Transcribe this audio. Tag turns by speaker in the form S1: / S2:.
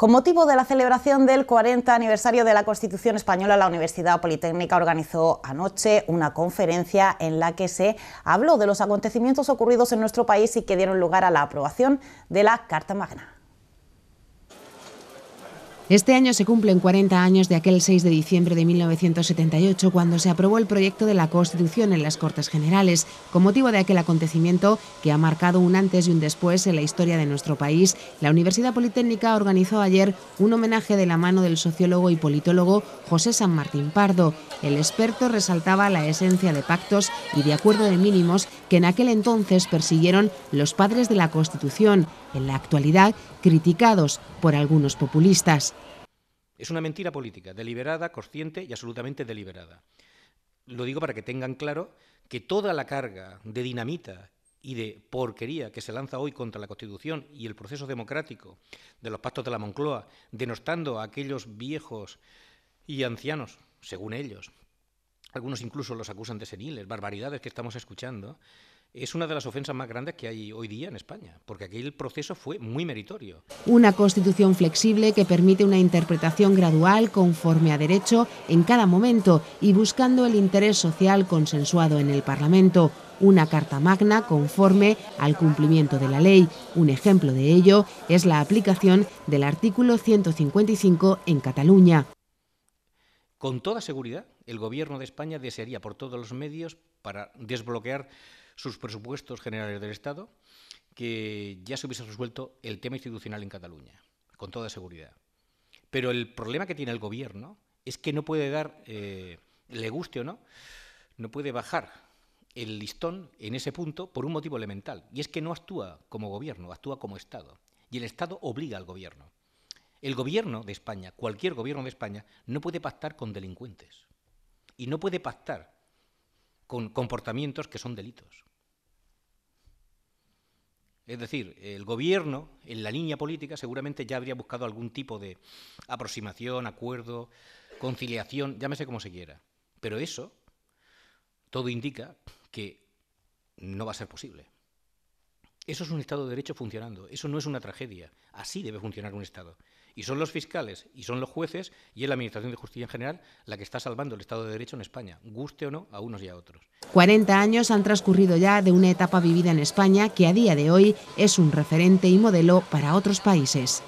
S1: Con motivo de la celebración del 40 aniversario de la Constitución Española, la Universidad Politécnica organizó anoche una conferencia en la que se habló de los acontecimientos ocurridos en nuestro país y que dieron lugar a la aprobación de la Carta Magna.
S2: Este año se cumplen 40 años de aquel 6 de diciembre de 1978, cuando se aprobó el proyecto de la Constitución en las Cortes Generales, con motivo de aquel acontecimiento que ha marcado un antes y un después en la historia de nuestro país. La Universidad Politécnica organizó ayer un homenaje de la mano del sociólogo y politólogo José San Martín Pardo. El experto resaltaba la esencia de pactos y de acuerdo de mínimos que en aquel entonces persiguieron los padres de la Constitución. En la actualidad criticados por algunos populistas.
S3: Es una mentira política, deliberada, consciente y absolutamente deliberada. Lo digo para que tengan claro que toda la carga de dinamita y de porquería que se lanza hoy contra la Constitución y el proceso democrático de los pactos de la Moncloa, denostando a aquellos viejos y ancianos, según ellos, algunos incluso los acusan de seniles, barbaridades que estamos escuchando, es una de las ofensas más grandes que hay hoy día en España, porque aquel proceso fue muy meritorio.
S2: Una constitución flexible que permite una interpretación gradual conforme a derecho en cada momento y buscando el interés social consensuado en el Parlamento. Una carta magna conforme al cumplimiento de la ley. Un ejemplo de ello es la aplicación del artículo 155 en Cataluña.
S3: Con toda seguridad, el Gobierno de España desearía por todos los medios para desbloquear sus presupuestos generales del Estado, que ya se hubiese resuelto el tema institucional en Cataluña, con toda seguridad. Pero el problema que tiene el gobierno es que no puede dar, eh, le guste o no, no puede bajar el listón en ese punto por un motivo elemental, y es que no actúa como gobierno, actúa como Estado. Y el Estado obliga al gobierno. El gobierno de España, cualquier gobierno de España, no puede pactar con delincuentes. Y no puede pactar con comportamientos que son delitos. Es decir, el gobierno, en la línea política, seguramente ya habría buscado algún tipo de aproximación, acuerdo, conciliación, llámese como se quiera. Pero eso, todo indica que no va a ser posible. Eso es un Estado de Derecho funcionando, eso no es una tragedia, así debe funcionar un Estado. Y son los fiscales, y son los jueces, y es la Administración de Justicia en general la que está salvando el Estado de Derecho en España, guste o no a unos y a otros.
S2: 40 años han transcurrido ya de una etapa vivida en España que a día de hoy es un referente y modelo para otros países.